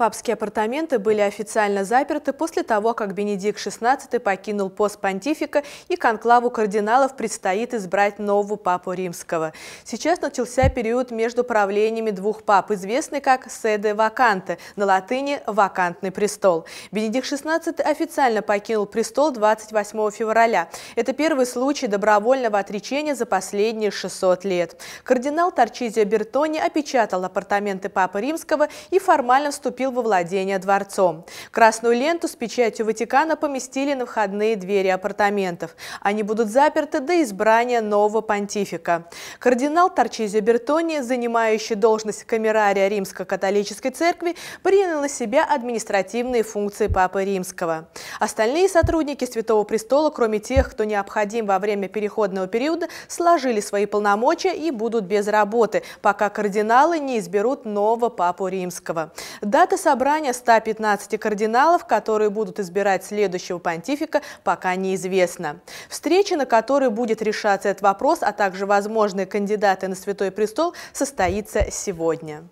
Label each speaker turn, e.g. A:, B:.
A: Папские апартаменты были официально заперты после того, как Бенедикт XVI покинул пост понтифика и конклаву кардиналов предстоит избрать нового папу римского. Сейчас начался период между правлениями двух пап, известный как «седе ваканте», на латыни «вакантный престол». Бенедикт XVI официально покинул престол 28 февраля. Это первый случай добровольного отречения за последние 600 лет. Кардинал Торчизио Бертони опечатал апартаменты папы римского и формально вступил вступил во владение дворцом. Красную ленту с печатью Ватикана поместили на входные двери апартаментов. Они будут заперты до избрания нового понтифика. Кардинал Торчизио Бертони, занимающий должность камерария Римско-католической церкви, принял на себя административные функции Папы Римского. Остальные сотрудники Святого Престола, кроме тех, кто необходим во время переходного периода, сложили свои полномочия и будут без работы, пока кардиналы не изберут нового Папу Римского. Дата Однако собрание 115 кардиналов, которые будут избирать следующего понтифика, пока неизвестно. Встреча, на которой будет решаться этот вопрос, а также возможные кандидаты на Святой Престол, состоится сегодня.